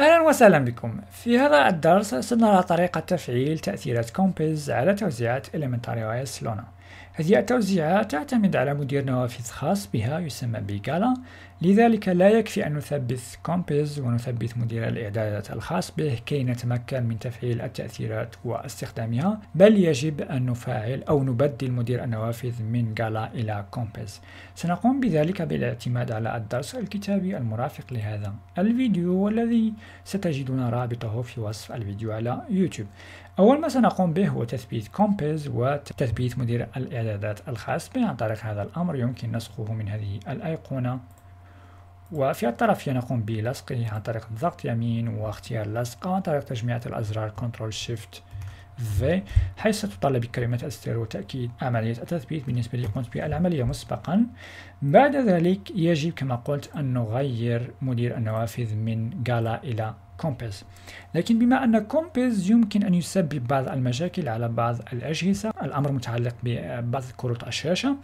أهلا وسهلا بكم في هذا الدرس سنرى طريقة تفعيل تأثيرات كومبيز على توزيعات Elementary اس لونا هذه التوزيعات تعتمد على مدير نوافذ خاص بها يسمى بجالا لذلك لا يكفي أن نثبت كومبيز ونثبت مدير الإعدادات الخاص به كي نتمكن من تفعيل التأثيرات واستخدامها بل يجب أن نفعل أو نبدل مدير النوافذ من غالا إلى كومبيز سنقوم بذلك بالاعتماد على الدرس الكتابي المرافق لهذا الفيديو والذي ستجدون رابطه في وصف الفيديو على يوتيوب أول ما سنقوم به هو تثبيت كومبيز وتثبيت مدير الإعدادات الإعدادات الخاص عن طريق هذا الأمر يمكن نسخه من هذه الأيقونة وفي الطرف نقوم بلصقه عن طريق الضغط يمين واختيار لصق أو عن طريق تجميعة الأزرار Ctrl Shift V حيث ستطلب كلمات السر وتأكيد عملية التثبيت بالنسبة لي قمت بالعملية مسبقا بعد ذلك يجب كما قلت أن نغير مدير النوافذ من غالا إلى كومبيز لكن بما أن كومبيز يمكن أن يسبب بعض المشاكل على بعض الأجهزة الأمر متعلق ببعض كروت الشاشة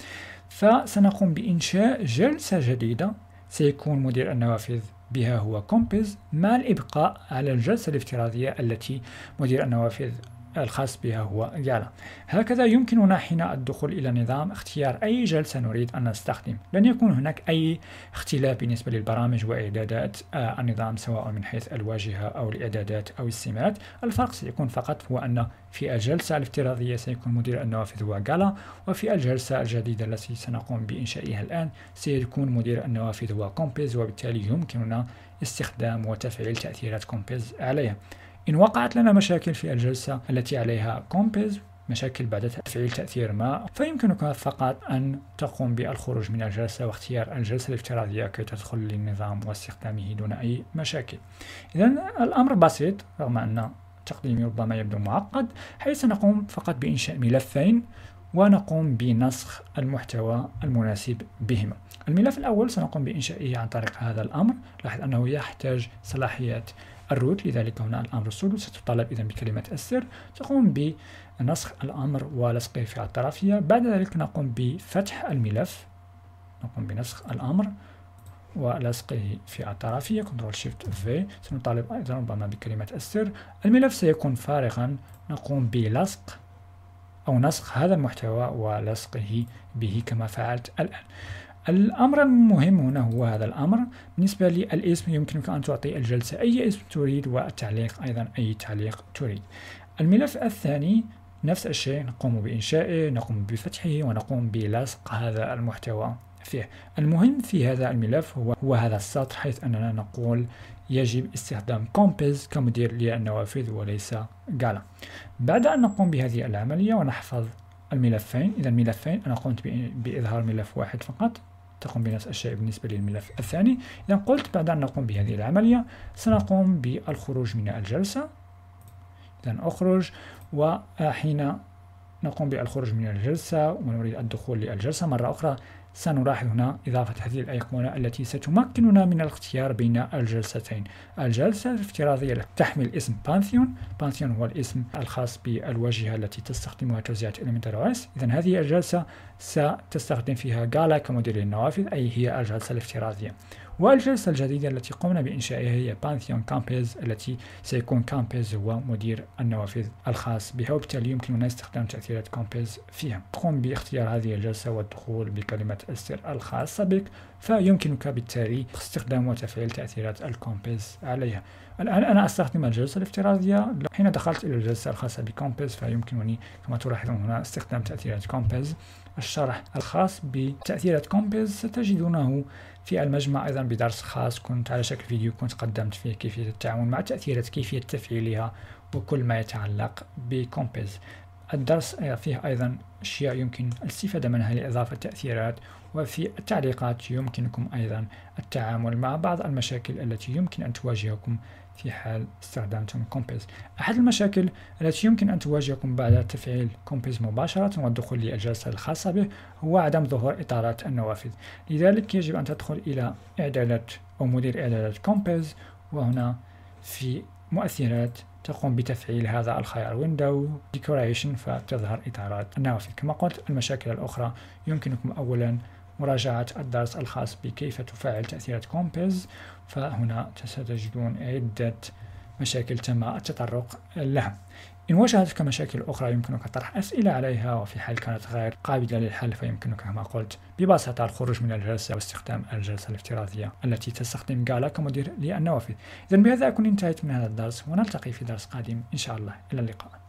فسنقوم بإنشاء جلسة جديدة سيكون مدير النوافذ بها هو كومبيز مع الإبقاء على الجلسة الافتراضية التي مدير النوافذ الخاص بها هو يالا هكذا يمكننا حين الدخول إلى نظام اختيار أي جلسة نريد أن نستخدم لن يكون هناك أي اختلاف بالنسبة للبرامج وإعدادات آه، النظام سواء من حيث الواجهة أو الإعدادات أو السمات الفرق سيكون فقط هو أن في الجلسة الافتراضية سيكون مدير النوافذ هو جالا وفي الجلسة الجديدة التي سنقوم بإنشائها الآن سيكون مدير النوافذ هو كومبيز وبالتالي يمكننا استخدام وتفعيل تأثيرات كومبيز عليها إن وقعت لنا مشاكل في الجلسة التي عليها كومبيز مشاكل بعد تفعيل تأثير ما فيمكنك فقط أن تقوم بالخروج من الجلسة واختيار الجلسة الافتراضية كي تدخل للنظام واستخدامه دون أي مشاكل إذا الأمر بسيط رغم أن تقديمي ربما يبدو معقد حيث نقوم فقط بإنشاء ملفين ونقوم بنسخ المحتوى المناسب بهما الملف الأول سنقوم بإنشائه عن طريق هذا الأمر لاحظ أنه يحتاج صلاحيات الروت لذلك هنا الأمر السودو ستطالب إذا بكلمة السر تقوم بنسخ الأمر ولصقه في الطرفية بعد ذلك نقوم بفتح الملف نقوم بنسخ الأمر ولصقه في الطرفية Ctrl Shift V سنطالب أيضا ربما بكلمة السر الملف سيكون فارغا نقوم بلصق أو نسخ هذا المحتوى ولصقه به كما فعلت الآن الأمر المهم هنا هو هذا الأمر بالنسبة للاسم يمكنك أن تعطي الجلسة أي اسم تريد والتعليق أيضا أي تعليق تريد الملف الثاني نفس الشيء نقوم بإنشائه نقوم بفتحه ونقوم بلصق هذا المحتوى فيه المهم في هذا الملف هو, هو هذا السطر حيث أننا نقول يجب استخدام كومبيز كمدير للنوافذ وليس جالا بعد أن نقوم بهذه العملية ونحفظ الملفين إذا الملفين أنا قمت بإظهار ملف واحد فقط تقوم بنفس الشيء بالنسبة للملف الثاني إذا قلت بعد أن نقوم بهذه العملية سنقوم بالخروج من الجلسة إذا أخرج وحين نقوم بالخروج من الجلسة ونريد الدخول للجلسة مرة أخرى سنلاحظ هنا إضافة هذه الأيقونة التي ستمكننا من الاختيار بين الجلستين الجلسة الافتراضية تحمل اسم بانثيون بانثيون هو الاسم الخاص بالواجهة التي تستخدمها توزيعة Elementor OS إذن هذه الجلسة ستستخدم فيها Gala كموديل للنوافذ أي هي الجلسة الافتراضية والجلسة الجديدة التي قمنا بإنشائها هي بانثيون كامبيز التي سيكون كامبيز هو مدير النوافذ الخاص بها وبالتالي يمكننا استخدام تأثيرات كامبيز فيها قم باختيار هذه الجلسة والدخول بكلمة السر الخاصة بك فيمكنك بالتالي استخدام وتفعيل تأثيرات الكومبيز عليها الآن أنا أستخدم الجلسة الافتراضية حين دخلت إلى الجلسة الخاصة بكومبيز فيمكنني كما تلاحظون هنا استخدام تأثيرات كومبيز الشرح الخاص بتأثيرات كومبيز ستجدونه في المجمع أيضا بدرس خاص كنت على شكل فيديو كنت قدمت فيه كيفية التعامل مع تأثيرات كيفية تفعيلها وكل ما يتعلق بكومبيز الدرس فيه أيضا أشياء يمكن الاستفادة منها لإضافة تأثيرات وفي التعليقات يمكنكم أيضا التعامل مع بعض المشاكل التي يمكن أن تواجهكم في حال استخدمتم كومبيز أحد المشاكل التي يمكن أن تواجهكم بعد تفعيل كومبيز مباشرة والدخول للجلسة الخاصة به هو عدم ظهور إطارات النوافذ لذلك يجب أن تدخل إلى إعدادات أو مدير إعدادات كومبيز وهنا في مؤثرات تقوم بتفعيل هذا الخيار ويندو ديكوريشن فتظهر إطارات النوافذ كما قلت المشاكل الأخرى يمكنكم أولا مراجعة الدرس الخاص بكيف تفعل تأثيرات كومبيز فهنا ستجدون عدة مشاكل تم التطرق لها إن واجهتك مشاكل أخرى يمكنك طرح أسئلة عليها وفي حال كانت غير قابلة للحل فيمكنك كما قلت ببساطة الخروج من الجلسة واستخدام الجلسة الافتراضية التي تستخدم جالا كمدير للنوافذ إذا بهذا أكون انتهيت من هذا الدرس ونلتقي في درس قادم إن شاء الله إلى اللقاء